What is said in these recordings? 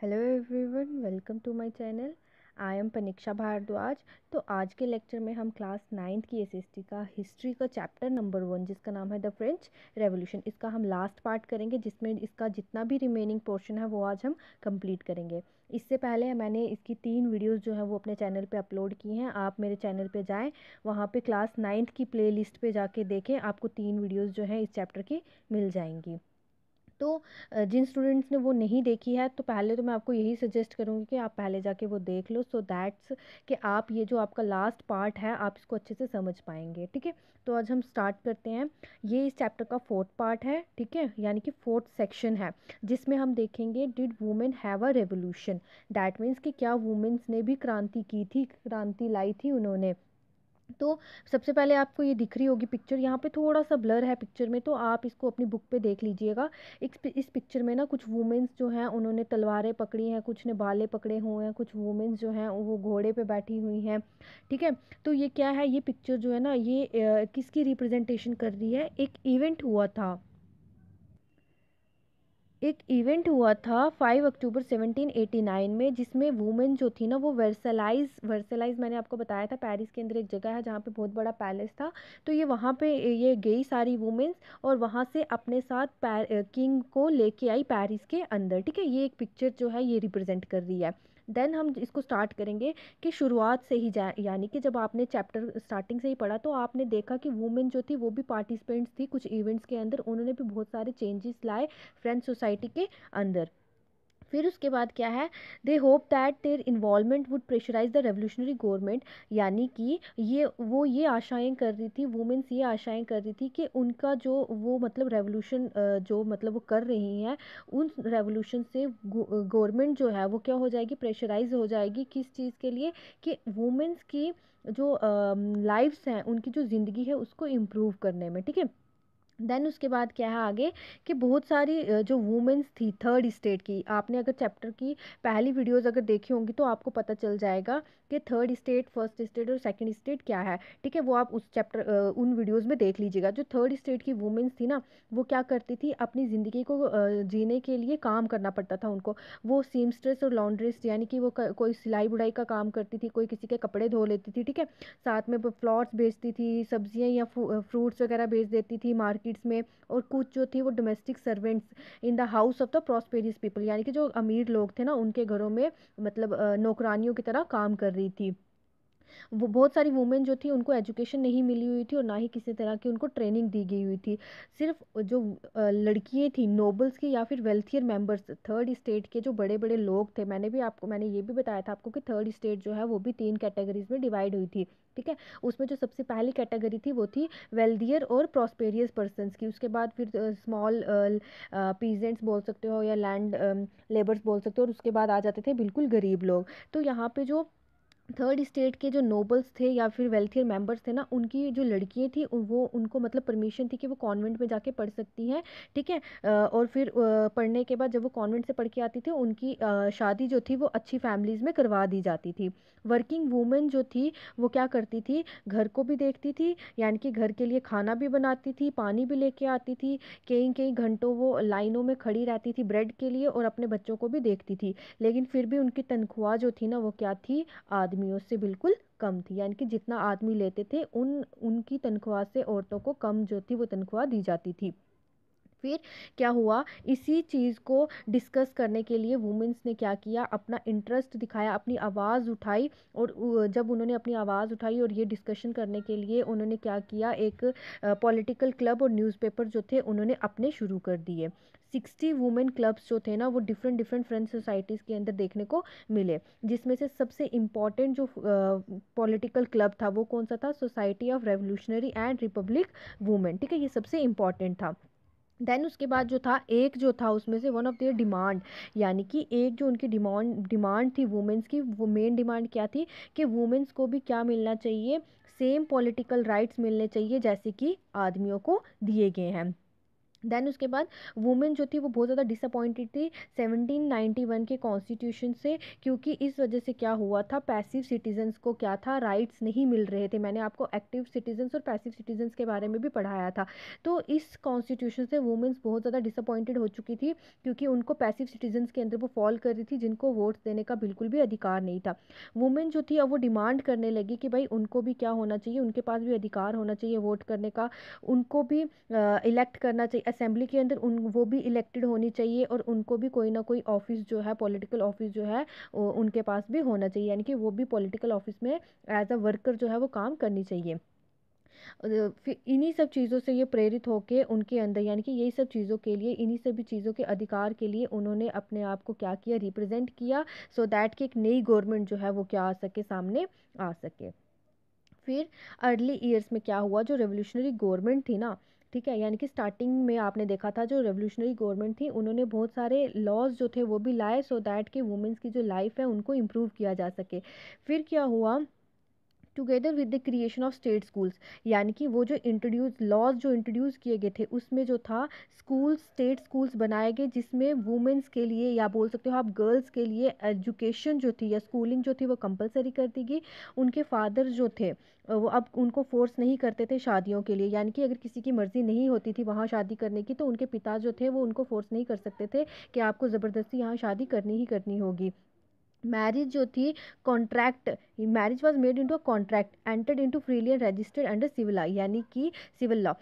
hello everyone welcome to my channel I am Paniksha Bhardwaj तो आज के लेक्चर में हम क्लास नाइन्थ की एसएसटी का हिस्ट्री का चैप्टर नंबर वन जिसका नाम है द फ्रेंच रेवोल्यूशन इसका हम लास्ट पार्ट करेंगे जिसमें इसका जितना भी रिमेनिंग पोर्शन है वो आज हम कंप्लीट करेंगे इससे पहले मैंने इसकी तीन वीडियोज़ जो हैं वो अपने चैनल पर अपलोड की हैं आप मेरे चैनल पर जाएँ वहाँ पर क्लास नाइन्थ की प्ले लिस्ट जाके देखें आपको तीन वीडियोज़ जो हैं इस चैप्टर की मिल जाएंगी तो जिन स्टूडेंट्स ने वो नहीं देखी है तो पहले तो मैं आपको यही सजेस्ट करूँगी कि आप पहले जाके वो देख लो सो दैट्स कि आप ये जो आपका लास्ट पार्ट है आप इसको अच्छे से समझ पाएंगे ठीक है तो आज हम स्टार्ट करते हैं ये इस चैप्टर का फोर्थ पार्ट है ठीक है यानी कि फोर्थ सेक्शन है जिसमें हम देखेंगे did women have a revolution that means कि क्या वुमेंस ने भी क्रांति की थी क्रांति लाई थी उन्होंने तो सबसे पहले आपको ये दिख रही होगी पिक्चर यहाँ पे थोड़ा सा ब्लर है पिक्चर में तो आप इसको अपनी बुक पे देख लीजिएगा इस पिक्चर में ना कुछ वुमेंस जो हैं उन्होंने तलवारें पकड़ी हैं कुछ ने बाले पकड़े हुए हैं कुछ वुमेंस जो हैं वो घोड़े पे बैठी हुई हैं ठीक है तो ये क्या है ये पिक्चर जो है ना ये किसकी रिप्रजेंटेशन कर रही है एक इवेंट हुआ था एक इवेंट हुआ था 5 अक्टूबर 1789 में जिसमें वुमेन जो थी ना वो वर्सलाइज वर्सलाइज मैंने आपको बताया था पेरिस के अंदर एक जगह है जहाँ पे बहुत बड़ा पैलेस था तो ये वहाँ पे ये गई सारी वुमेन्स और वहाँ से अपने साथ किंग को लेके आई पेरिस के अंदर ठीक है ये एक पिक्चर जो है ये रिप्रेजेंट कर रही है देन हम इसको स्टार्ट करेंगे कि शुरुआत से ही यानी कि जब आपने चैप्टर स्टार्टिंग से ही पढ़ा तो आपने देखा कि वुमेन जो थी वो भी पार्टिसिपेंट्स थी कुछ इवेंट्स के अंदर उन्होंने भी बहुत सारे चेंजेस लाए फ्रेंड सोसाइटी के अंदर फिर उसके बाद क्या है they hope that their involvement would pressurise the revolutionary government यानी कि ये वो ये आशाएं कर रही थी वुमेंस ये आशाएं कर रही थी कि उनका जो वो मतलब रेवोल्यूशन जो मतलब वो कर रही हैं उन रेवोल्यूशन से गवर्नमेंट जो है वो क्या हो जाएगी प्रेशराइज हो जाएगी किस चीज़ के लिए कि वुमेंस की जो लाइफ्स हैं उनकी जो ज़िंदगी है उसको इम्प्रूव करने में ठीक है देन उसके बाद क्या है आगे कि बहुत सारी जो वुमेंस थी थर्ड स्टेट की आपने अगर चैप्टर की पहली वीडियोस अगर देखी होंगी तो आपको पता चल जाएगा कि थर्ड स्टेट फर्स्ट स्टेट और सेकेंड स्टेट क्या है ठीक है वो आप उस चैप्टर उन वीडियोज़ में देख लीजिएगा जो थर्ड स्टेट की वुमेंस थी ना वो क्या करती थी अपनी ज़िंदगी को जीने के लिए काम करना पड़ता था उनको वो सीमस्ट्रेस और लॉन्ड्रेस यानी कि वो कोई सिलाई बुढ़ाई का काम करती थी कोई किसी के कपड़े धो लेती थी ठीक है साथ में फ्लॉट्स बेचती थी सब्जियाँ या फ्रूट्स वगैरह बेच देती थी मार्केट्स में और कुछ जो थी वो domestic servants in the house of the prosperous people यानी कि जो अमीर लोग थे ना उनके घरों में मतलब नौकरानियों की तरह काम कर रही थी वो बहुत सारी वुमेन जो थी उनको एजुकेशन नहीं मिली हुई थी और ना ही किसी तरह की उनको ट्रेनिंग दी गई हुई थी सिर्फ जो लड़कियाँ थी नोबल्स की या फिर वेल्थियर मेंबर्स थर्ड स्टेट के जो बड़े बड़े लोग थे मैंने भी आपको मैंने ये भी बताया था आपको कि थर्ड स्टेट जो है वो भी तीन कैटेगरीज में डिवाइड हुई थी ठीक है उसमें जो सबसे पहली कैटेगरी थी वो थी वेल्दियर और प्रॉस्पेरियस पर्सनस की उसके बाद फिर स्मॉल पीजेंट्स बोल सकते हो या लैंड लेबर्स बोल सकते हो और उसके बाद आ जाते थे बिल्कुल गरीब लोग तो यहाँ पे जो थर्ड स्टेट के जो नोबल्स थे या फिर वेल्थियर मेंबर्स थे ना उनकी जो लड़कियाँ थी वो उनको मतलब परमिशन थी कि वो कॉन्वेंट में जाके पढ़ सकती हैं ठीक है और फिर पढ़ने के बाद जब वो कॉन्वेंट से पढ़ के आती थी उनकी शादी जो थी वो अच्छी फैमिलीज़ में करवा दी जाती थी वर्किंग वूमेन जो थी वो क्या करती थी घर को भी देखती थी यानी कि घर के लिए खाना भी बनाती थी पानी भी लेके आती थी कई कई घंटों वो लाइनों में खड़ी रहती थी ब्रेड के लिए और अपने बच्चों को भी देखती थी लेकिन फिर भी उनकी तनख्वाह जो थी ना वो क्या थी आदमी आदमियों से बिल्कुल कम थी यानी कि जितना आदमी लेते थे उन उनकी तनख्वाह से औरतों को कम जो थी वो तनख्वाह दी जाती थी फिर क्या हुआ इसी चीज़ को डिस्कस करने के लिए वुमेंस ने क्या किया अपना इंटरेस्ट दिखाया अपनी आवाज़ उठाई और जब उन्होंने अपनी आवाज़ उठाई और ये डिस्कशन करने के लिए उन्होंने क्या किया एक पॉलिटिकल क्लब और न्यूज़पेपर जो थे उन्होंने अपने शुरू कर दिए सिक्सटी वुमेन क्लब्स जो थे ना वो डिफरेंट डिफरेंट फ्रेंड सोसाइटीज़ के अंदर देखने को मिले जिसमें से सबसे इम्पॉर्टेंट जो पॉलिटिकल क्लब था वो कौन सा था society of revolutionary and republic women ठीक है ये सबसे इम्पॉर्टेंट था देन उसके बाद जो था एक जो था उसमें से वन ऑफ देयर डिमांड यानी कि एक जो उनकी डिमांड डिमांड थी वुमेंस की वो मेन डिमांड क्या थी कि वुमेंस को भी क्या मिलना चाहिए सेम पॉलिटिकल राइट्स मिलने चाहिए जैसे कि आदमियों को दिए गए हैं देन उसके बाद वुमेन जो थी वो बहुत ज़्यादा डिसअपॉइंटेड थी 1791 के कॉन्स्टिट्यूशन से क्योंकि इस वजह से क्या हुआ था पैसिव सिटीजन्स को क्या था राइट्स नहीं मिल रहे थे मैंने आपको एक्टिव सिटीजन्स और पैसिव सिटीजन्स के बारे में भी पढ़ाया था तो इस कॉन्स्टिट्यूशन से वुमेन्स बहुत ज़्यादा डिसअपॉइंटेड हो चुकी थी क्योंकि उनको पैसिव सिटीजन्स के अंदर वो फॉल कर रही थी जिनको वोट्स देने का बिल्कुल भी अधिकार नहीं था वुमेन जो थी अब वो डिमांड करने लगी कि भाई उनको भी क्या होना चाहिए उनके पास भी अधिकार होना चाहिए वोट करने का उनको भी इलेक्ट करना चाहिए असेंबली के अंदर उन वो भी इलेक्टेड होनी चाहिए और उनको भी कोई ना कोई ऑफिस जो है पॉलिटिकल ऑफिस जो है उनके पास भी होना चाहिए यानी कि वो भी पॉलिटिकल ऑफिस में एज अ वर्कर जो है वो काम करनी चाहिए फिर इन्हीं सब चीज़ों से ये प्रेरित होकर उनके अंदर यानी कि यही सब चीज़ों के लिए इन्हीं सभी चीज़ों के अधिकार के लिए उन्होंने अपने आप को क्या किया रिप्रेजेंट किया सो so दैट कि एक नई गवर्नमेंट जो है वो क्या आ सके सामने आ सके फिर अर्ली ईयर्स में क्या हुआ जो रेवोल्यूशनरी गवर्नमेंट थी ना ठीक है यानी कि स्टार्टिंग में आपने देखा था जो रेवोल्यूशनरी गवर्नमेंट थी उन्होंने बहुत सारे लॉज जो थे वो भी लाए सो दैट कि वुमेंस की जो लाइफ है उनको इम्प्रूव किया जा सके फिर क्या हुआ together with the creation of state schools यानी कि वो जो इंट्रोड्यूस लॉज जो इंट्रोड्यूस किए गए थे उसमें जो था स्कूल स्टेट स्कूल्स बनाए गए जिसमें वुमेंस के लिए या बोल सकते हो आप गर्ल्स के लिए एजुकेशन जो थी या स्कूलिंग जो थी वो कंपलसरी कर दी गई उनके फादर जो थे वो अब उनको फोर्स नहीं करते थे शादियों के लिए यानी कि अगर किसी की मर्ज़ी नहीं होती थी वहाँ शादी करने की तो उनके पिता जो थे वो उनको फोर्स नहीं कर सकते थे कि आपको ज़बरदस्ती यहाँ शादी करनी ही करनी होगी मैरिज जो थी contract marriage was made into a contract entered to freely and registered under civil law यानी कि सिविल लॉ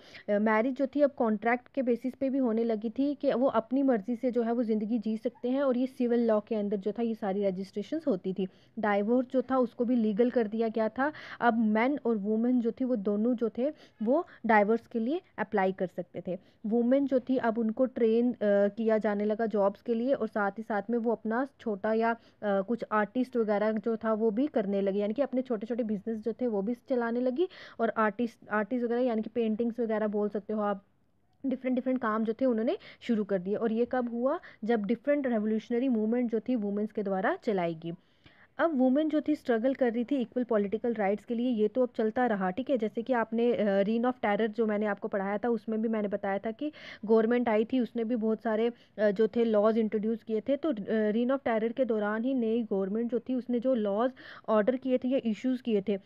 मैरिज जो थी अब कॉन्ट्रैक्ट के बेसिस पे भी होने लगी थी कि वो अपनी मर्जी से जो है वो ज़िंदगी जी सकते हैं और ये सिविल लॉ के अंदर जो था ये सारी रजिस्ट्रेशन होती थी डाइवोर्स जो था उसको भी लीगल कर दिया गया था अब मैन और वुमेन जो थी वो दोनों जो थे वो डाइवोर्स के लिए अप्लाई कर सकते थे वुमेन जो थी अब उनको ट्रेन किया जाने लगा जॉब्स के लिए और साथ ही साथ में वो अपना छोटा या कुछ कुछ आर्टिस्ट वगैरह जो था वो भी करने लगी यानी कि अपने छोटे छोटे बिजनेस जो थे वो भी चलाने लगी और आर्टिस्ट आर्टिस्ट वगैरह यानी कि पेंटिंग्स वगैरह बोल सकते हो आप डिफरेंट डिफरेंट काम जो थे उन्होंने शुरू कर दिए और ये कब हुआ जब डिफरेंट रेवोल्यूशनरी मूवमेंट जो थी वुमेंस के द्वारा चलाई गई अब वुमेन जो थी स्ट्रगल कर रही थी इक्वल पॉलिटिकल राइट्स के लिए ये तो अब चलता रहा ठीक है जैसे कि आपने रीन ऑफ टेरर जो मैंने आपको पढ़ाया था उसमें भी मैंने बताया था कि गवर्नमेंट आई थी उसने भी बहुत सारे जो थे लॉज इंट्रोड्यूस किए थे तो रीन ऑफ टेरर के दौरान ही नई गवर्नमेंट जो थी उसने जो लॉज ऑर्डर किए थे या इशूज़ किए थे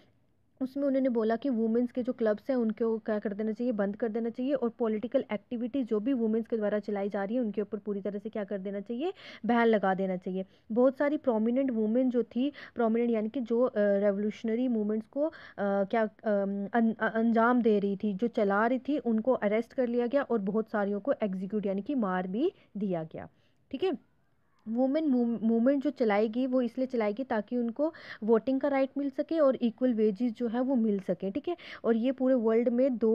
उसमें उन्होंने बोला कि वुमेंस के जो क्लब्स हैं उनको क्या कर देना चाहिए बंद कर देना चाहिए और पॉलिटिकल एक्टिविटी जो भी वुमेंस के द्वारा चलाई जा रही है उनके ऊपर पूरी तरह से क्या कर देना चाहिए बहन लगा देना चाहिए बहुत सारी प्रोमिनेंट वुमेन जो थी प्रोमिनेंट यानी कि जो रेवोल्यूशनरी मूवमेंट्स को क्या अंजाम दे रही थी जो चला रही थी उनको अरेस्ट कर लिया गया और बहुत सारियों को एग्जीक्यूट यानी कि मार भी दिया गया ठीक है वुमेन मूवमेंट जो चलाएगी वो इसलिए चलाएगी ताकि उनको वोटिंग का राइट मिल सके और इक्वल वेजेस जो है वो मिल सके ठीक है और ये पूरे वर्ल्ड में दो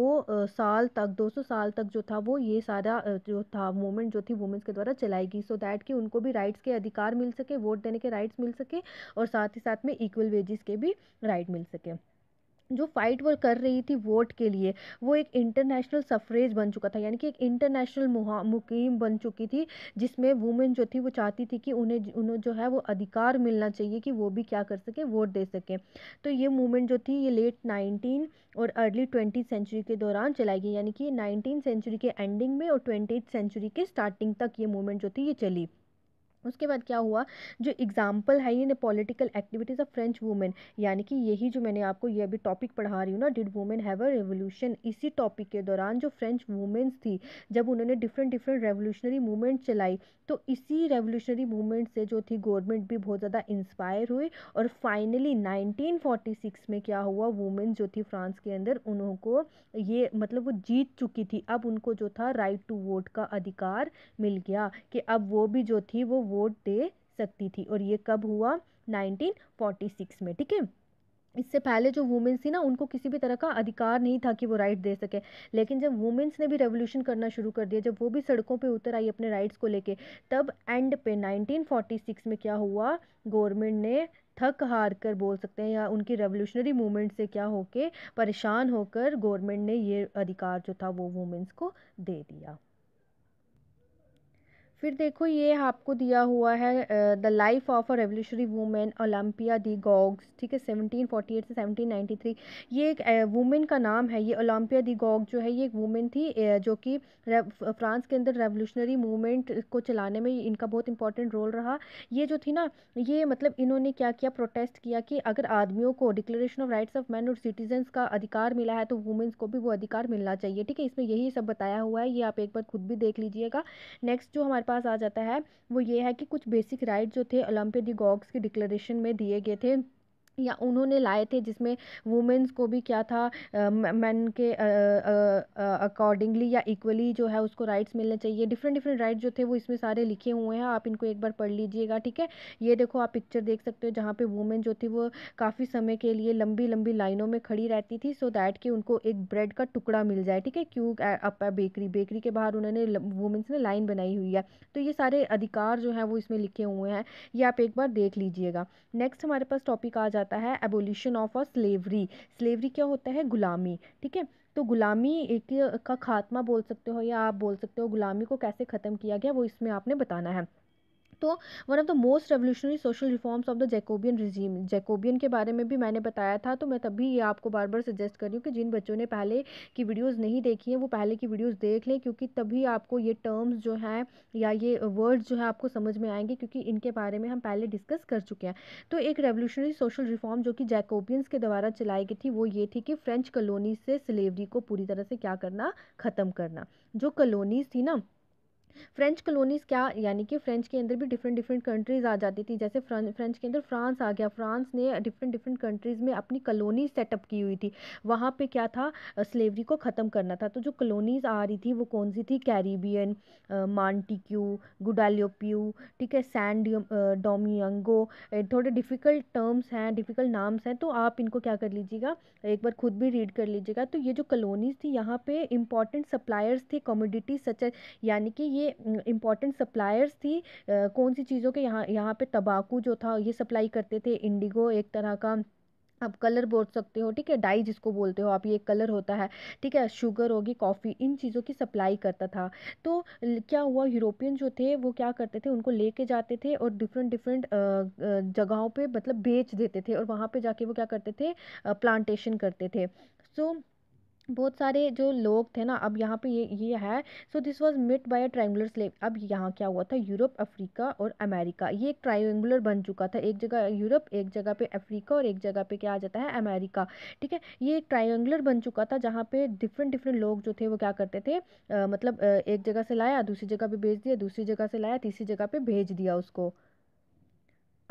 साल तक दो सौ साल तक जो था वो ये सारा जो था मूवमेंट जो थी वुमेंस के द्वारा चलाएगी सो so दैट कि उनको भी राइट्स के अधिकार मिल सके वोट देने के राइट्स मिल सके और साथ ही साथ में इक्वल वेजेस के भी राइट मिल सके जो फाइट वो कर रही थी वोट के लिए वो एक इंटरनेशनल सफरेज बन चुका था यानी कि एक इंटरनेशनल मुहिम बन चुकी थी जिसमें वुमेन जो थी वो चाहती थी कि उन्हें उन्हें जो है वो अधिकार मिलना चाहिए कि वो भी क्या कर सकें वोट दे सकें तो ये मूवमेंट जो थी ये लेट नाइनटीन और अर्ली ट्वेंटी सेंचुरी के दौरान चलाई गई यानी कि नाइनटीन सेंचुरी के एंडिंग में और ट्वेंटी सेंचुरी के स्टार्टिंग तक ये मूवमेंट जो थी ये चली उसके बाद क्या हुआ जो एग्जाम्पल है ये political activities of French women यानी कि यही जो मैंने आपको ये अभी टॉपिक पढ़ा रही हूँ ना did women have a revolution इसी टॉपिक के दौरान जो फ्रेंच वुमेन्स थी जब उन्होंने डिफरेंट डिफरेंट रेवोल्यूशनरी मूवमेंट चलाई तो इसी रेवोल्यूशनरी मूवमेंट से जो थी गवर्नमेंट भी बहुत ज़्यादा इंस्पायर हुई और फाइनली सिक्स में क्या हुआ वुमेन जो थी फ्रांस के अंदर उनको ये मतलब वो जीत चुकी थी अब उनको जो था राइट टू वोट का अधिकार मिल गया कि अब वो भी जो थी वो वोट दे सकती थी और ये कब हुआ 1946 में ठीक है इससे पहले जो वुमेंस थी ना उनको किसी भी तरह का अधिकार नहीं था कि वो राइट दे सके लेकिन जब वुमेंस ने भी रेवोल्यूशन करना शुरू कर दिया जब वो भी सड़कों पे उतर आई अपने राइट्स को लेके तब एंड पे 1946 में क्या हुआ गवर्नमेंट ने थक हार कर बोल सकते हैं या उनकी रेवोल्यूशनरी मूवमेंट से क्या होके परेशान होकर गवर्नमेंट ने ये अधिकार जो था वो वुमेंस को दे दिया फिर देखो ये आपको दिया हुआ है the life of a revolutionary women Olympia de Gouges ठीक है 1748 से 1793 ये एक वूमेन का नाम है ये ओलंपिया दी गॉग जो है ये एक वूमेन थी जो कि फ्रांस के अंदर रेवोल्यूशनरी मूवमेंट को चलाने में इनका बहुत इंपॉर्टेंट रोल रहा ये जो थी ना ये मतलब इन्होंने क्या किया प्रोटेस्ट किया कि अगर आदमियों को declaration of rights of man और सिटीजन्स का अधिकार मिला है तो वुमेंस को भी वो अधिकार मिलना चाहिए ठीक है इसमें यही सब बताया हुआ है ये आप एक बार खुद भी देख लीजिएगा नेक्स्ट जो हमारे पास पास आ जाता है वो ये है कि कुछ बेसिक राइट जो थे दी गॉग्स के डिक्लेरेशन में दिए गए थे या उन्होंने लाए थे जिसमें वुमेंस को भी क्या था मैन के अकॉर्डिंगली या इक्वली जो है उसको राइट्स मिलने चाहिए डिफरेंट डिफरेंट राइट्स जो थे वो इसमें सारे लिखे हुए हैं आप इनको एक बार पढ़ लीजिएगा ठीक है ये देखो आप पिक्चर देख सकते हो जहाँ पे वुमेन जो थी वो काफ़ी समय के लिए लंबी लंबी लाइनों में खड़ी रहती थी सो दैट कि उनको एक ब्रेड का टुकड़ा मिल जाए ठीक है क्यों अप बेकरी बेकरी के बाहर उन्होंने वुमेंस ने लाइन बनाई हुई है तो ये सारे अधिकार जो है वो इसमें लिखे हुए हैं ये आप एक बार देख लीजिएगा नेक्स्ट हमारे पास टॉपिक आ जाता जाता है abolition of a slavery slavery क्या होता है गुलामी ठीक है तो गुलामी एक का खात्मा बोल सकते हो या आप बोल सकते हो गुलामी को कैसे ख़त्म किया गया वो इसमें आपने बताना है तो one of the most revolutionary social reforms of the Jacobin regime Jacobin के बारे में भी मैंने बताया था तो मैं तभी ये आपको बार बार सजेस्ट कर रही हूँ कि जिन बच्चों ने पहले की वीडियोज़ नहीं देखी हैं वो पहले की वीडियोज़ देख लें क्योंकि तभी आपको ये टर्म्स जो हैं या ये वर्ड्स जो है आपको समझ में आएंगे क्योंकि इनके बारे में हम पहले डिस्कस कर चुके हैं तो एक रेवोल्यूशनरी सोशल रिफॉर्म जो कि जैकोबियंस के द्वारा चलाई गई थी वो ये थी कि फ्रेंच कलोनी से स्लेवरी को पूरी तरह से क्या करना ख़त्म करना जो कलोनीज थी ना फ्रेंच कलोनीज़ क्या यानी कि फ्रेंच के अंदर भी डिफरेंट डिफरेंट कंट्रीज़ आ जाती थी जैसे फ्रेंच के अंदर फ्रांस आ गया फ्रांस ने डिफरेंट डिफरेंट कंट्रीज़ में अपनी कलोनी सेटअप की हुई थी वहाँ पे क्या था स्लेवरी को ख़त्म करना था तो जो कलोनीज आ रही थी वो कौन सी थी कैरिबियन मांटिक्यू गुडालियोप्यू ठीक है सैन डोमियंगो थोड़े डिफ़िकल्ट टर्म्स हैं डिफ़िकल्ट नाम्स हैं तो आप इनको क्या कर लीजिएगा एक बार खुद भी रीड कर लीजिएगा तो ये जो कलोनीज थी यहाँ पे इंपॉर्टेंट सप्लायर्स थे कॉमोडिटीज सच यानी कि ये ये सप्लायर्स थी कौन सी चीज़ों के यहाँ यहाँ पे तंबाकू जो था ये सप्लाई करते थे इंडिगो एक तरह का आप कलर बोल सकते हो ठीक है डाई जिसको बोलते हो आप ये कलर होता है ठीक है शुगर होगी कॉफ़ी इन चीज़ों की सप्लाई करता था तो क्या हुआ यूरोपियन जो थे वो क्या करते थे उनको लेके जाते थे और डिफरेंट डिफरेंट जगहों पे मतलब बेच देते थे और वहाँ पे जाके वो क्या करते थे प्लांटेशन करते थे सो so, बहुत सारे जो लोग थे ना अब यहाँ पे ये ये है so this was met by a triangular slave अब यहाँ क्या हुआ था यूरोप अफ्रीका और अमेरिका ये एक ट्राइंगुलर बन चुका था एक जगह यूरोप एक जगह पे अफ्रीका और एक जगह पे क्या आ जाता है अमेरिका ठीक है ये एक ट्राइंगुलर बन चुका था जहाँ पे डिफरेंट डिफरेंट लोग जो थे वो क्या करते थे आ, मतलब एक जगह से लाया दूसरी जगह पर भेज दिया दूसरी जगह से लाया तीसरी जगह पर भेज दिया उसको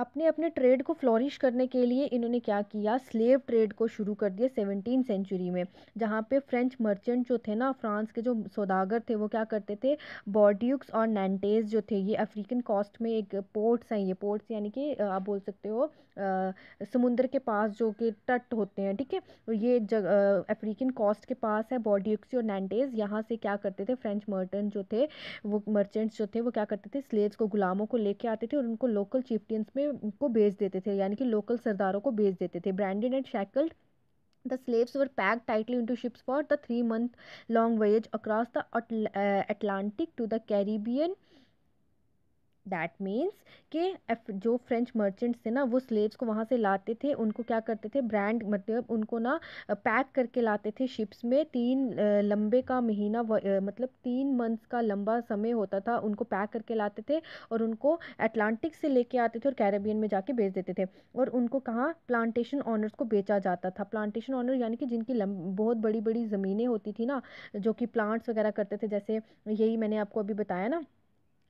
अपने अपने ट्रेड को फ्लोरिश करने के लिए इन्होंने क्या किया स्लेव ट्रेड को शुरू कर दिया सेवनटीन सेंचुरी में जहाँ पे फ्रेंच मर्चेंट जो थे ना फ्रांस के जो सौदागर थे वो क्या करते थे बॉर्ड्यूक्स और नैंटेज जो थे ये अफ्रीकन कॉस्ट में एक पोर्ट्स हैं ये पोर्ट्स यानी कि आप बोल सकते हो समुंदर के पास जो कि तट होते हैं ठीक है ये जग अफ्रीकन कॉस्ट के पास है बॉडियुक्स और नैंटेज यहाँ से क्या करते थे फ्रेंच मर्चेंट जो थे वो मर्चेंट्स जो थे वो क्या करते थे स्लेव्स को गुलामों को लेके आते थे और उनको लोकल चिफ्टियंस में पे को भेज देते थे यानी कि लोकल सरदारों को भेज देते थे branded and shackled the slaves were pack tightly in ships for the three month long ways across the Atlantic to the Caribbean that means के जो फ्रेंच मर्चेंट्स थे ना वो स्लेव्स को वहाँ से लाते थे उनको क्या करते थे ब्रांड मतलब उनको ना पैक करके लाते थे शिप्स में तीन लंबे का महीना मतलब तीन मंथ्स का लंबा समय होता था उनको पैक करके लाते थे और उनको अटलांटिक से लेके आते थे और कैरेबियन में जाके बेच देते थे और उनको कहाँ प्लांटेशन ऑनर्स को बेचा जाता था प्लांटेशन ऑनर यानी कि जिनकी बहुत बड़ी बड़ी ज़मीनें होती थी ना जो कि प्लांट्स वगैरह करते थे जैसे यही मैंने आपको अभी बताया ना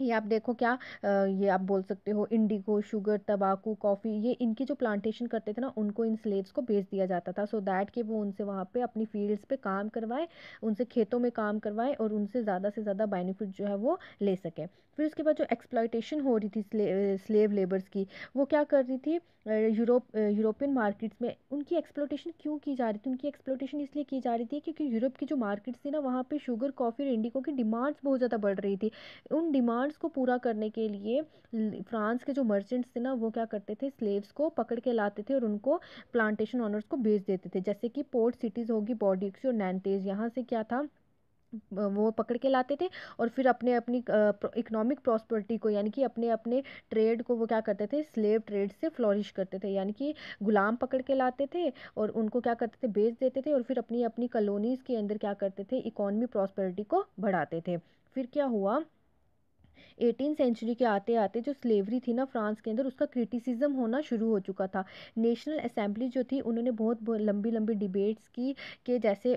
ये आप देखो क्या ये आप बोल सकते हो इंडिगो शुगर तंबाकू कॉफ़ी ये इनकी जो प्लांटेशन करते थे ना उनको इन स्लेव्स को बेच दिया जाता था सो so दैट कि वो उनसे वहाँ पे अपनी फील्ड्स पे काम करवाए उनसे खेतों में काम करवाए और उनसे ज़्यादा से ज़्यादा बेनिफिट जो है वो ले सकें फिर उसके बाद जो एक्सप्लाइटेशन हो रही थी स्ले, स्लेव लेबर्स की वो क्या कर रही थी यूरोप यूरोपियन मार्केट्स में उनकी एक्सप्लोटेशन क्यों की जा रही थी उनकी एक्सप्लोटेशन इसलिए की जा रही थी क्योंकि यूरोप की जो मार्केट्स थी ना वहाँ पर शुगर कॉफ़ी और इंडिगो की डिमांड्स बहुत ज़्यादा बढ़ रही थी उन डिमांड डिमांड्स को पूरा करने के लिए फ्रांस के जो मर्चेंट्स थे ना वो क्या करते थे स्लेव्स को पकड़ के लाते थे और उनको प्लांटेशन ऑनर्स को बेच देते थे जैसे कि पोर्ट सिटीज़ होगी बॉडिक्स और नैनतेज यहाँ से क्या था वो पकड़ के लाते थे और फिर अपने अपनी इकोनॉमिक प्रॉस्पर्टी को यानी कि अपने अपने ट्रेड को वो क्या करते थे स्लेव ट्रेड से फ्लॉरिश करते थे यानी कि गुलाम पकड़ के लाते थे और उनको क्या करते थे बेच देते थे और फिर अपनी अपनी कॉलोनीज़ के अंदर क्या करते थे इकोनॉमी प्रॉस्पर्टी को बढ़ाते थे फिर क्या हुआ एटीन सेंचुरी के आते आते जो स्लेवरी थी ना फ्रांस के अंदर उसका क्रिटिसिज्म होना शुरू हो चुका था नेशनल असेंबली जो थी उन्होंने बहुत लंबी लंबी डिबेट्स की कि जैसे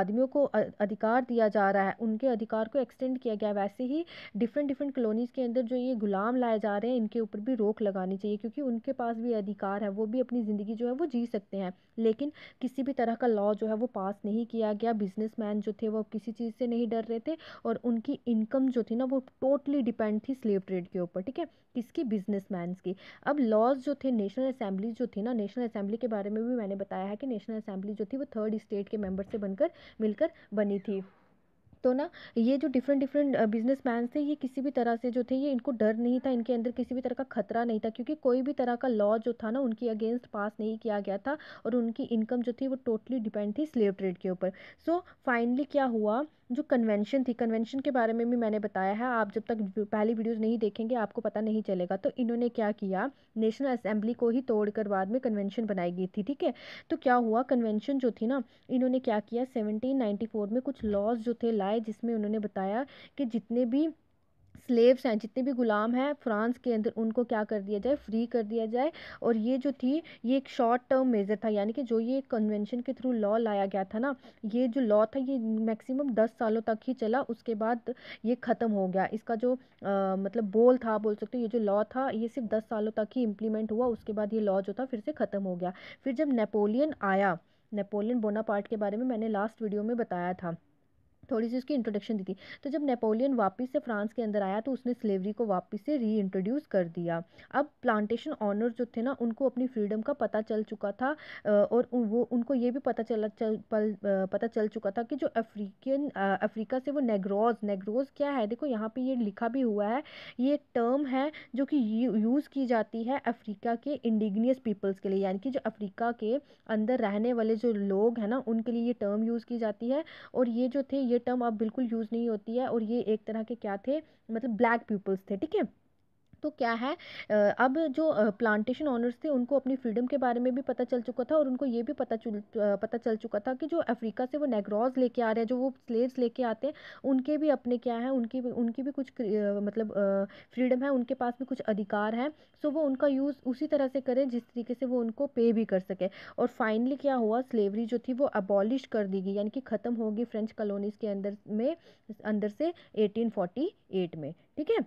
आदमियों को अधिकार दिया जा रहा है उनके अधिकार को एक्सटेंड किया गया वैसे ही डिफरेंट डिफरेंट कॉलोनीज़ के अंदर जो ये गुलाम लाए जा रहे हैं इनके ऊपर भी रोक लगानी चाहिए क्योंकि उनके पास भी अधिकार है वो भी अपनी ज़िंदगी जो है वो जी सकते हैं लेकिन किसी भी तरह का लॉ जो है वो पास नहीं किया गया बिजनेसमैन जो थे वो किसी चीज़ से नहीं डर रहे थे और उनकी इनकम जो थी ना वो टोटली डिपेंड थी स्लेव ट्रेड के ऊपर ठीक है किसकी बिजनेस की अब लॉज जो थे नेशनल असेंबली जो थी ना नेशनल असेंबली के बारे में भी मैंने बताया है कि नेशनल असेंबली जो थी वो थर्ड स्टेट के मेंबर से बनकर मिलकर बनी थी तो ना ये जो डिफरेंट डिफरेंट बिजनेसमैन थे ये किसी भी तरह से जो थे ये इनको डर नहीं था इनके अंदर किसी भी तरह का खतरा नहीं था क्योंकि कोई भी तरह का लॉ जो था ना उनकी अगेंस्ट पास नहीं किया गया था और उनकी इनकम जो थी वो टोटली डिपेंड थी स्लेव ट्रेड के ऊपर सो फाइनली क्या हुआ जो कन्वेंशन थी कन्वेंशन के बारे में भी मैंने बताया है आप जब तक पहली वीडियोस नहीं देखेंगे आपको पता नहीं चलेगा तो इन्होंने क्या किया नेशनल असेंबली को ही तोड़कर बाद में कन्वेंशन बनाई गई थी ठीक है तो क्या हुआ कन्वेंशन जो थी ना इन्होंने क्या किया सेवनटीन में कुछ लॉज जो थे लाए जिसमें उन्होंने बताया कि जितने भी स्लेव्स हैं जितने भी ग़ुलाम हैं फ़्रांस के अंदर उनको क्या कर दिया जाए फ्री कर दिया जाए और ये जो थी ये एक शॉर्ट टर्म मेज़र था यानी कि जो ये कन्वेंशन के थ्रू लॉ लाया गया था ना ये जो लॉ था ये मैक्सिमम दस सालों तक ही चला उसके बाद ये ख़त्म हो गया इसका जो आ, मतलब बोल था बोल सकते हो ये जो लॉ था ये सिर्फ दस सालों तक ही इम्प्लीमेंट हुआ उसके बाद ये लॉ जो था फिर से ख़त्म हो गया फिर जब नेपोलियन आया नेपोलियन बोनापार्ट के बारे में मैंने लास्ट वीडियो में बताया था थोड़ी सी उसकी इंट्रोडक्शन दी थी तो जब नेपोलियन वापस से फ्रांस के अंदर आया तो उसने स्लेवरी को वापस से री इंट्रोड्यूस कर दिया अब प्लांटेशन ऑनर जो थे ना उनको अपनी फ्रीडम का पता चल चुका था और वो उनको ये भी पता चला चल पता चल चुका था कि जो अफ्रीकन अफ्रीका से वो नेग्रोज नेग्रोज क्या है देखो यहाँ पर ये लिखा भी हुआ है ये एक टर्म है जो कि यूज़ की जाती है अफ्रीका के इंडिगनियस पीपल्स के लिए यानी कि जो अफ्रीका के अंदर रहने वाले जो लोग हैं ना उनके लिए ये टर्म यूज़ की जाती है और ये जो थे ये टर्म अब बिल्कुल यूज़ नहीं होती है और ये एक तरह के क्या थे मतलब ब्लैक पीपल्स थे ठीक है तो क्या है अब जो प्लांटेशन ऑनर्स थे उनको अपनी फ्रीडम के बारे में भी पता चल चुका था और उनको ये भी पता चल पता चल चुका था कि जो अफ्रीका से वो नेग्रॉज लेके आ रहे हैं जो वो स्लेव्स लेके आते हैं उनके भी अपने क्या है उनकी भी उनकी भी कुछ मतलब फ्रीडम है उनके पास भी कुछ अधिकार है सो वो उनका यूज़ उसी तरह से करें जिस तरीके से वो उनको पे भी कर सके और फाइनली क्या हुआ स्लेवरी जो थी वो अबॉलिश कर दी गई यानी कि ख़त्म होगी फ्रेंच कॉलोनीज़ के अंदर में अंदर से 1848 में ठीक है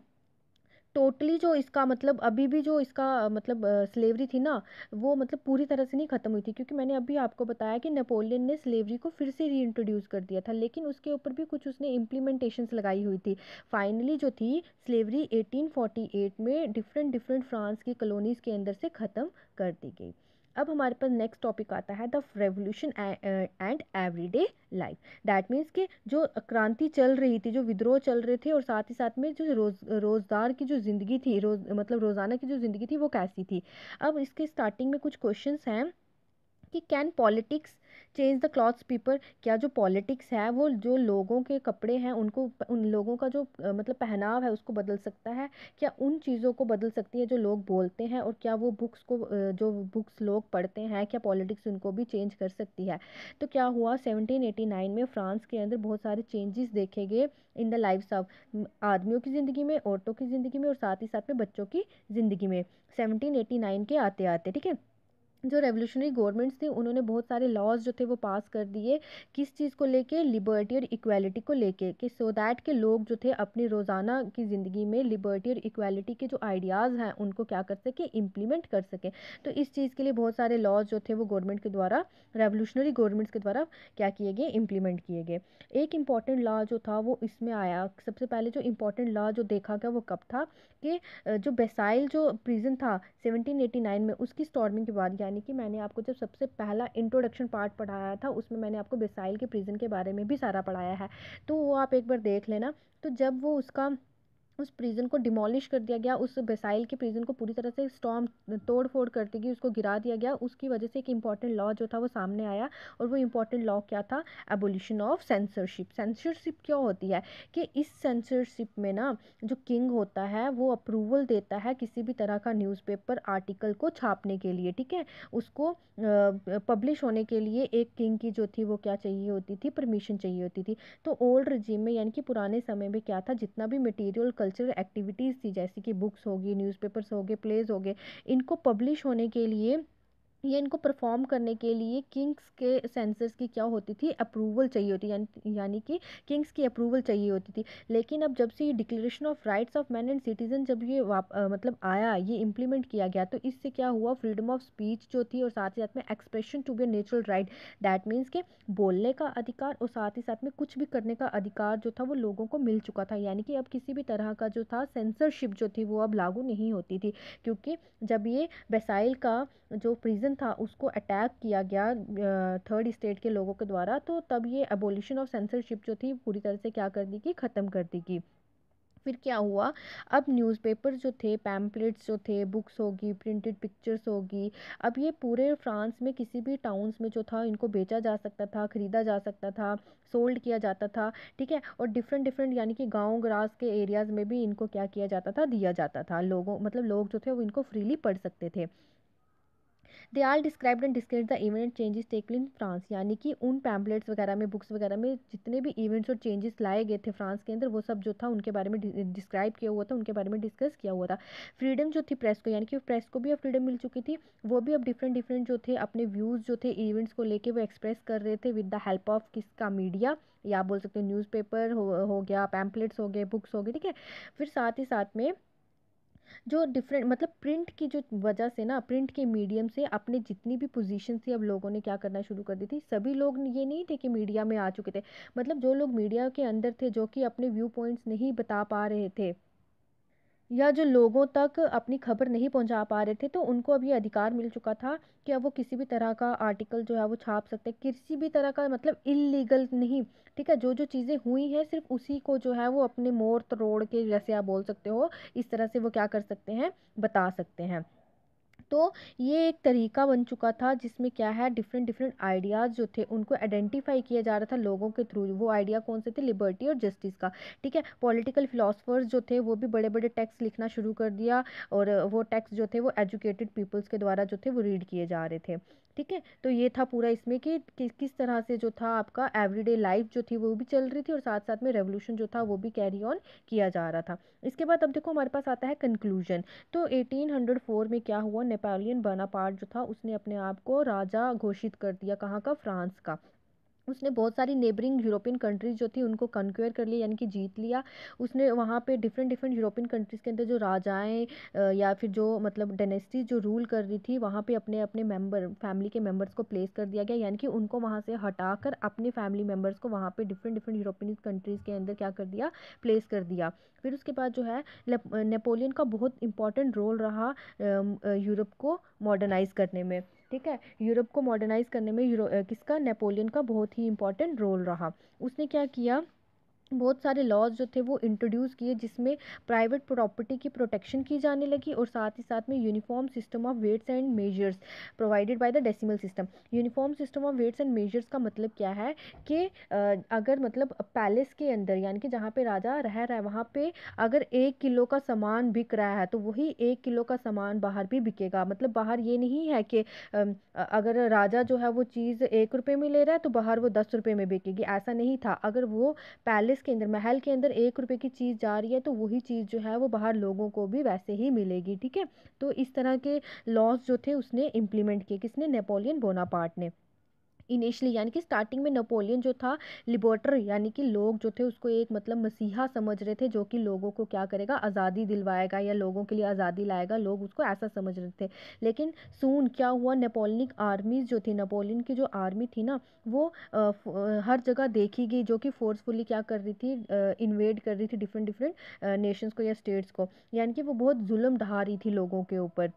टोटली जो इसका मतलब अभी भी जो इसका मतलब स्लेवरी थी ना वो मतलब पूरी तरह से नहीं ख़त्म हुई थी क्योंकि मैंने अभी आपको बताया कि नेपोलियन ने स्लेवरी को फिर से रीइंट्रोड्यूस कर दिया था लेकिन उसके ऊपर भी कुछ उसने इम्प्लीमेंटेशंस लगाई हुई थी फाइनली जो थी स्लेवरी 1848 में डिफरेंट डिफरेंट फ्रांस की कॉलोनीज़ के अंदर से ख़त्म कर दी गई अब हमारे पास नेक्स्ट टॉपिक आता है the revolution and everyday life that means कि जो क्रांति चल रही थी जो विद्रोह चल रहे थे और साथ ही साथ में जो रोज रोज़गार की जो ज़िंदगी थी रोज मतलब रोज़ाना की जो ज़िंदगी थी वो कैसी थी अब इसके स्टार्टिंग में कुछ क्वेश्चन हैं कि can politics change the clothes people क्या जो पॉलिटिक्स है वो जो लोगों के कपड़े हैं उनको उन लोगों का जो मतलब पहनाव है उसको बदल सकता है क्या उन चीज़ों को बदल सकती है जो लोग बोलते हैं और क्या वो बुक्स को जो बुक्स लोग पढ़ते हैं क्या पॉलिटिक्स उनको भी चेंज कर सकती है तो क्या हुआ सेवनटीन में फ्रांस के अंदर बहुत सारे चेंजेस देखे गए इन द लाइफ ऑफ आदमियों की ज़िंदगी में औरतों की ज़िंदगी में और साथ ही साथ में बच्चों की ज़िंदगी में सेवनटीन के आते आते ठीक है जो रेवोल्यूशनरी गवर्नमेंट्स थी उन्होंने बहुत सारे लॉज जो थे वो पास कर दिए किस चीज़ को लेके लिबर्टी और इक्वालिटी को लेके कि सो दैट के लोग जो थे अपनी रोज़ाना की ज़िंदगी में लिबर्टी और इक्वालिटी के जो आइडियाज़ हैं उनको क्या कर सके इम्प्लीमेंट कर सके तो इस चीज़ के लिए बहुत सारे लॉज जो थे वो गवर्नमेंट के द्वारा रेवोल्यूशनरी गवर्नमेंट्स के द्वारा क्या किए गए इम्प्लीमेंट किए गए एक इम्पॉर्टेंट लॉ जो था वो इसमें आया सबसे पहले जो इम्पॉर्टेंट लॉ जो देखा गया वो कब था कि जो बेसाइल जो प्रिजन था सेवनटीन में उसकी स्टॉर्मिंग के बाद यानी यानी कि मैंने आपको जब सबसे पहला इंट्रोडक्शन पार्ट पढ़ाया था उसमें मैंने आपको बेसाइल के प्रिज़न के बारे में भी सारा पढ़ाया है तो वो आप एक बार देख लेना तो जब वो उसका उस प्रिज़न को डिमोलिश कर दिया गया उस बेसाइल के प्रिज़न को पूरी तरह से स्टॉम तोड़ फोड़ करते गई उसको गिरा दिया गया उसकी वजह से एक इम्पॉर्टेंट लॉ जो था वो सामने आया और वो इम्पॉर्टेंट लॉ क्या था एबोल्यूशन ऑफ सेंसरशिप सेंसरशिप क्यों होती है कि इस सेंसरशिप में ना जो किंग होता है वो अप्रूवल देता है किसी भी तरह का न्यूज़पेपर आर्टिकल को छापने के लिए ठीक है उसको पब्लिश होने के लिए एक किंग की जो थी वो क्या चाहिए होती थी परमिशन चाहिए होती थी तो ओल्ड रजीम में यानी कि पुराने समय में क्या था जितना भी मटीरियल कल्चरल एक्टिविटीज़ थी जैसे कि बुक्स होगी न्यूज़पेपर्स हो गए प्लेज़ हो गए इनको पब्लिश होने के लिए ये इनको परफॉर्म करने के लिए किंग्स के सेंसर्स की क्या होती थी अप्रूवल चाहिए होती यानी यानी कि किंग्स की अप्रूवल चाहिए होती थी लेकिन अब जब से ये declaration of rights of man and citizen जब ये वाप, आ, मतलब आया ये इम्प्लीमेंट किया गया तो इससे क्या हुआ फ्रीडम ऑफ स्पीच जो थी और साथ ही साथ में expression to be natural right that means के बोलने का अधिकार और साथ ही साथ में कुछ भी करने का अधिकार जो था वो लोगों को मिल चुका था यानी कि अब किसी भी तरह का जो था सेंसरशिप जो थी वो अब लागू नहीं होती थी क्योंकि जब ये बेसाइल का जो प्रिजन सेंसेशन था उसको अटैक किया गया थर्ड स्टेट के लोगों के द्वारा तो तब ये एबोलिशन ऑफ सेंसरशिप जो थी पूरी तरह से क्या कर दी गई ख़त्म कर दी गई फिर क्या हुआ अब न्यूज़पेपर जो थे पैम्पलेट्स जो थे बुक्स होगी प्रिंटेड पिक्चर्स होगी अब ये पूरे फ्रांस में किसी भी टाउन्स में जो था इनको बेचा जा सकता था ख़रीदा जा सकता था सोल्ड किया जाता था ठीक है और डिफरेंट डिफरेंट यानी कि गांव ग्रास के एरियाज़ में भी इनको क्या किया जाता था दिया जाता था लोगों मतलब लोग जो थे वो इनको फ्रीली पढ़ सकते थे they all described and discrete the event changes taking in France यानी कि उन पैम्पलेट्स वगैरह में बुक्स वगैरह में जितने भी इवेंट्स और चेंजेस लाए गए थे फ्रांस के अंदर वो सब जो था उनके बारे में डिस्क्राइब किया हुआ था उनके बारे में डिस्कस किया हुआ था फ्रीडम जो थी प्रेस को यानी कि प्रेस को भी अब फ्रीडम मिल चुकी थी वो भी अब डिफरेंट डिफरेंट जो थे अपने व्यूज़ जो थे इवेंट्स को लेकर वो एक्सप्रेस कर रहे थे विद द हेल्प ऑफ किसका मीडिया या बोल सकते हो न्यूज़पेपर हो, हो गया पैम्पलेट्स हो गए बुक्स हो गए ठीक है फिर साथ ही साथ में जो डिफरेंट मतलब प्रिंट की जो वजह से ना प्रिंट के मीडियम से अपने जितनी भी पोजीशन थी अब लोगों ने क्या करना शुरू कर दी थी सभी लोग ये नहीं थे कि मीडिया में आ चुके थे मतलब जो लोग मीडिया के अंदर थे जो कि अपने व्यू पॉइंट्स नहीं बता पा रहे थे या जो लोगों तक अपनी खबर नहीं पहुंचा पा रहे थे तो उनको अब ये अधिकार मिल चुका था कि अब वो किसी भी तरह का आर्टिकल जो है वो छाप सकते हैं किसी भी तरह का मतलब इलीगल नहीं ठीक है जो जो चीज़ें हुई हैं सिर्फ उसी को जो है वो अपने मोर तोड़ के जैसे आप बोल सकते हो इस तरह से वो क्या कर सकते हैं बता सकते हैं तो ये एक तरीका बन चुका था जिसमें क्या है डिफरेंट डिफरेंट आइडियाज़ जो थे उनको आइडेंटिफाई किया जा रहा था लोगों के थ्रू वो आइडिया कौन से थे लिबर्टी और जस्टिस का ठीक है पॉलिटिकल फिलोसफर्स जो थे वो भी बड़े बड़े टेक्स्ट लिखना शुरू कर दिया और वो टेक्स्ट जो थे वो एजुकेटेड पीपल्स के द्वारा जो थे वो रीड किए जा रहे थे ठीक है तो ये था पूरा इसमें कि किस किस तरह से जो था आपका एवरीडे लाइफ जो थी वो भी चल रही थी और साथ साथ में रेवोल्यूशन जो था वो भी कैरी ऑन किया जा रहा था इसके बाद अब देखो हमारे पास आता है कंक्लूजन तो 1804 में क्या हुआ नेपोलियन बनापार्ट जो था उसने अपने आप को राजा घोषित कर दिया कहाँ का फ्रांस का उसने बहुत सारी नेबरिंग यूरोपियन कंट्रीज़ जो थी उनको कंक्वेयर कर लिया यानी कि जीत लिया उसने वहाँ पे डिफरेंट डिफरेंट यूरोपियन कंट्रीज़ के अंदर जो राजाएं या फिर जो मतलब डेनेस्टी जो रूल कर रही थी वहाँ पे अपने अपने मेंबर फैमिली के मेंबर्स को प्लेस कर दिया गया यानी कि उनको वहाँ से हटा कर अपने फैमिली मेम्बर्स को वहाँ पर डिफरेंट डिफरेंट यूरोपियन कंट्रीज़ के अंदर क्या कर दिया प्लेस कर दिया फिर उसके बाद जो है नेपोलियन का बहुत इंपॉर्टेंट रोल रहा यूरोप को मॉडर्नाइज़ करने में ठीक है यूरोप को मॉडर्नाइज करने में यूरो किसका नेपोलियन का बहुत ही इंपॉर्टेंट रोल रहा उसने क्या किया बहुत सारे लॉज जो थे वो इंट्रोड्यूस किए जिसमें प्राइवेट प्रॉपर्टी की प्रोटेक्शन की जाने लगी और साथ ही साथ में uniform system of weights and measures provided by the decimal system uniform system of weights and measures का मतलब क्या है कि अगर मतलब पैलेस के अंदर यानी कि जहाँ पे राजा रह रहा है वहाँ पे अगर एक किलो का सामान बिक रहा है तो वही एक किलो का सामान बाहर भी बिकेगा मतलब बाहर ये नहीं है कि अगर राजा जो है वो चीज़ एक रुपये में ले रहा है तो बाहर वो दस रुपये में बिकेगी ऐसा नहीं था अगर वो पैलेस के अंदर महल के अंदर एक रुपए की चीज़ जा रही है तो वही चीज़ जो है वो बाहर लोगों को भी वैसे ही मिलेगी ठीक है तो इस तरह के लॉस जो थे उसने इम्प्लीमेंट किए किसने नेपोलियन बोनापार्ट ने इनिशली यानी कि स्टार्टिंग में नेपोलियन जो था लिबोटर यानी कि लोग जो थे उसको एक मतलब मसीहा समझ रहे थे जो कि लोगों को क्या करेगा आज़ादी दिलवाएगा या लोगों के लिए आज़ादी लाएगा लोग उसको ऐसा समझ रहे थे लेकिन सून क्या हुआ नेपोलिनिक आर्मीज जो थी नेपोलियन की जो आर्मी थी ना वो आ, हर जगह देखी गई जो कि फोर्सफुली क्या कर रही थी इन्वेड कर रही थी डिफरेंट डिफरेंट नेशंस को या स्टेट्स को यानी कि वो बहुत जुल्म ढहा रही थी लोगों के ऊपर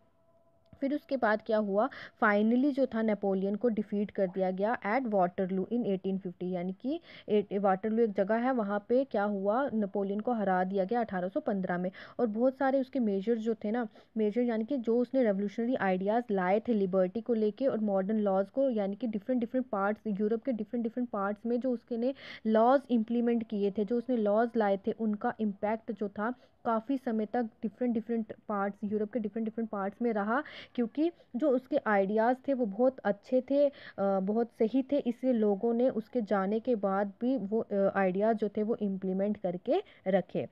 फिर उसके बाद क्या हुआ फाइनली जो था नेपोलियन को डिफीट कर दिया गया एट वाटरलू इन 1850 यानी कि वाटरलू एक जगह है वहाँ पे क्या हुआ नेपोलियन को हरा दिया गया 1815 में और बहुत सारे उसके मेजर जो थे ना मेजर यानी कि जो उसने रेवोल्यूशनरी आइडियाज़ लाए थे लिबर्टी को लेके और मॉडर्न लॉज को यानी कि डिफरेंट डिफरेंट पार्ट्स यूरोप के डिफरेंट डिफरेंट पार्ट्स में जो उसके ने लॉज इम्प्लीमेंट किए थे जो उसने लॉज लाए थे उनका इम्पैक्ट जो था काफ़ी समय तक डिफरेंट डिफरेंट पार्ट्स यूरोप के डिफरेंट डिफरेंट पार्ट्स में रहा क्योंकि जो उसके आइडियाज़ थे वो बहुत अच्छे थे बहुत सही थे इसलिए लोगों ने उसके जाने के बाद भी वो आइडियाज़ जो थे वो इम्प्लीमेंट करके रखे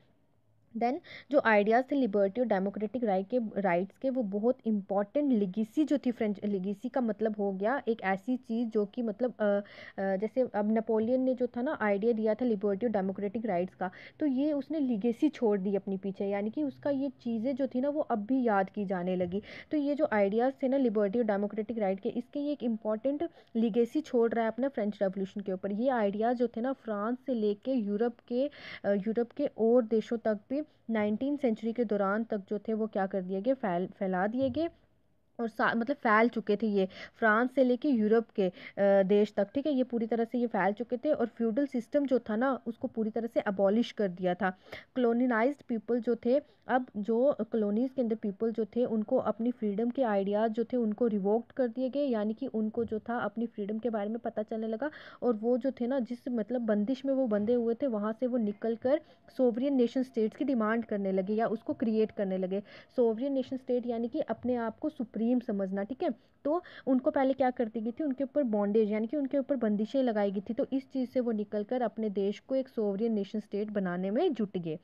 देन जो आइडियाज़ थे लिबर्टी और डेमोक्रेटिक राइट के राइट्स के वो बहुत इंपॉर्टेंट लिगेसी जो थी फ्रेंच लिगेसी का मतलब हो गया एक ऐसी चीज़ जो कि मतलब आ, आ, जैसे अब नेपोलियन ने जो था ना आइडिया दिया था लिबर्टी और डेमोक्रेटिक राइट्स का तो ये उसने लिगेसी छोड़ दी अपनी पीछे यानी कि उसका ये चीज़ें जो थी ना वो अब भी याद की जाने लगी तो ये जो आइडियाज़ थे ना लिबर्टी और डेमोक्रेटिक राइट के इसके ये एक इम्पॉर्टेंट लिगेसी छोड़ रहा है अपने फ्रेंच रेवोल्यूशन के ऊपर ये आइडियाज़ जो थे ना फ्रांस से लेके यूरोप के यूरोप के और देशों तक भी नाइनटीन सेंचुरी के दौरान तक जो थे वो क्या कर दिए गए फैल फैला दिए गए और सा मतलब फैल चुके थे ये फ्रांस से लेके यूरोप के देश तक ठीक है ये पूरी तरह से ये फैल चुके थे और फ्यूडल सिस्टम जो था ना उसको पूरी तरह से अबॉलिश कर दिया था क्लोनिनाइज्ड पीपल जो थे अब जो कलोनीज के अंदर पीपल जो थे उनको अपनी फ्रीडम के आइडियाज़ जो थे उनको रिवोक्ट कर दिए गए यानी कि उनको जो था अपनी फ्रीडम के बारे में पता चलने लगा और वो जो थे ना जिस मतलब बंदिश में वो बंधे हुए थे वहाँ से वो निकल कर सोवरियन नेशन स्टेट्स की डिमांड करने लगे या उसको क्रिएट करने लगे सोवरियन नेशन स्टेट यानी कि अपने आप को सुप्रीम सुप्रीम समझना ठीक है तो उनको पहले क्या करती गई थी उनके ऊपर बॉन्डेज यानी कि उनके ऊपर बंदिशें लगाई गई थी तो इस चीज़ से वो निकल अपने देश को एक सोवरियन नेशन स्टेट बनाने में जुट गए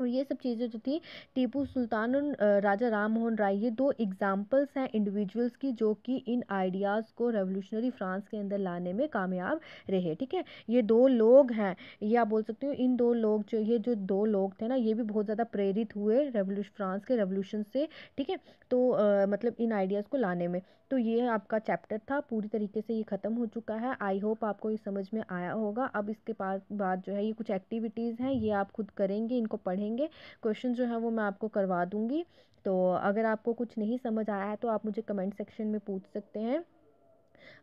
और ये सब चीज़ें जो थी टीपू सुल्तान और राजा राम मोहन राय ये दो एग्जाम्पल्स हैं इंडिविजुअल्स की जो कि इन आइडियाज़ को रेवोल्यूशनरी फ्रांस के अंदर लाने में कामयाब रहे ठीक है ये दो लोग हैं ये आप बोल सकते हो इन दो लोग जो ये जो दो लोग थे ना ये भी बहुत ज़्यादा प्रेरित हुए रेवोल्यूशन फ्रांस के रेवोल्यूशन से ठीक है तो आ, मतलब इन आइडियाज़ को लाने में तो ये आपका चैप्टर था पूरी तरीके से ये ख़त्म हो चुका है आई होप आपको ये समझ में आया होगा अब इसके बाद जो है ये कुछ एक्टिविटीज़ हैं ये आप खुद करेंगे इनको पढ़ेंगे रहेंगे क्वेश्चन जो है वो मैं आपको करवा दूँगी तो अगर आपको कुछ नहीं समझ आया है तो आप मुझे कमेंट सेक्शन में पूछ सकते हैं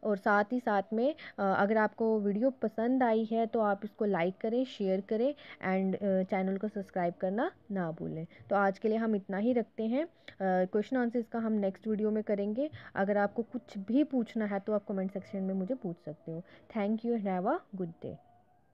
और साथ ही साथ में अगर आपको वीडियो पसंद आई है तो आप इसको लाइक करें शेयर करें एंड चैनल को सब्सक्राइब करना ना भूलें तो आज के लिए हम इतना ही रखते हैं क्वेश्चन आंसर इसका हम नेक्स्ट वीडियो में करेंगे अगर आपको कुछ भी पूछना है तो आप कमेंट सेक्शन में मुझे पूछ सकते हो thank you have a good day